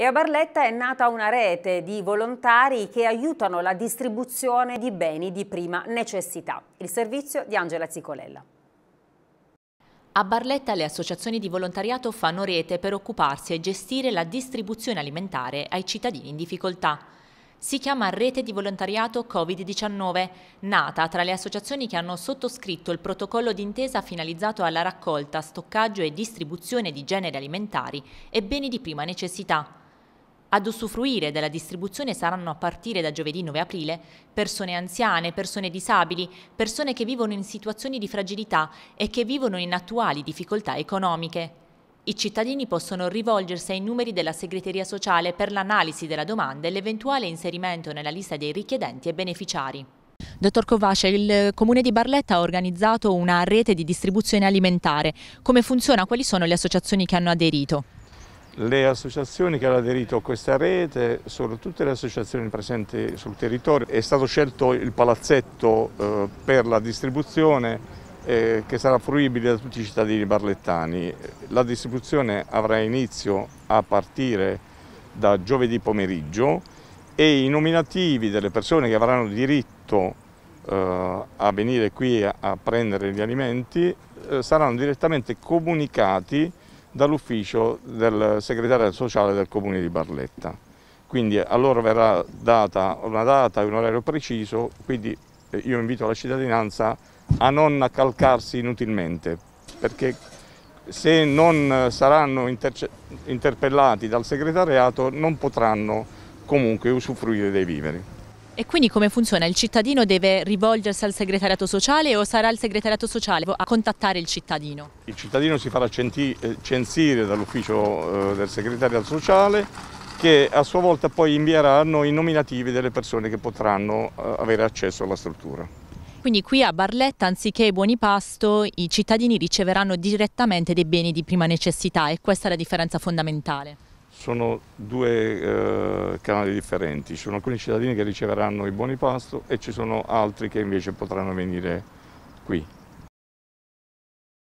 E a Barletta è nata una rete di volontari che aiutano la distribuzione di beni di prima necessità. Il servizio di Angela Zicolella. A Barletta le associazioni di volontariato fanno rete per occuparsi e gestire la distribuzione alimentare ai cittadini in difficoltà. Si chiama Rete di Volontariato Covid-19, nata tra le associazioni che hanno sottoscritto il protocollo d'intesa finalizzato alla raccolta, stoccaggio e distribuzione di generi alimentari e beni di prima necessità. Ad usufruire della distribuzione saranno a partire da giovedì 9 aprile persone anziane, persone disabili, persone che vivono in situazioni di fragilità e che vivono in attuali difficoltà economiche. I cittadini possono rivolgersi ai numeri della segreteria sociale per l'analisi della domanda e l'eventuale inserimento nella lista dei richiedenti e beneficiari. Dottor Covace, il Comune di Barletta ha organizzato una rete di distribuzione alimentare. Come funziona? Quali sono le associazioni che hanno aderito? le associazioni che hanno aderito a questa rete sono tutte le associazioni presenti sul territorio. È stato scelto il palazzetto eh, per la distribuzione eh, che sarà fruibile da tutti i cittadini barlettani. La distribuzione avrà inizio a partire da giovedì pomeriggio e i nominativi delle persone che avranno diritto eh, a venire qui a, a prendere gli alimenti eh, saranno direttamente comunicati dall'ufficio del segretario sociale del comune di Barletta. Quindi a loro verrà data una data e un orario preciso, quindi eh, io invito la cittadinanza a non accalcarsi inutilmente, perché se non saranno interpellati dal segretariato non potranno comunque usufruire dei viveri. E quindi come funziona? Il cittadino deve rivolgersi al segretariato sociale o sarà il segretariato sociale a contattare il cittadino? Il cittadino si farà eh, censire dall'ufficio eh, del segretariato sociale che a sua volta poi invierà a noi i nominativi delle persone che potranno eh, avere accesso alla struttura. Quindi qui a Barletta, anziché buoni pasto, i cittadini riceveranno direttamente dei beni di prima necessità e questa è la differenza fondamentale sono due eh, canali differenti, ci sono alcuni cittadini che riceveranno i buoni pasto e ci sono altri che invece potranno venire qui.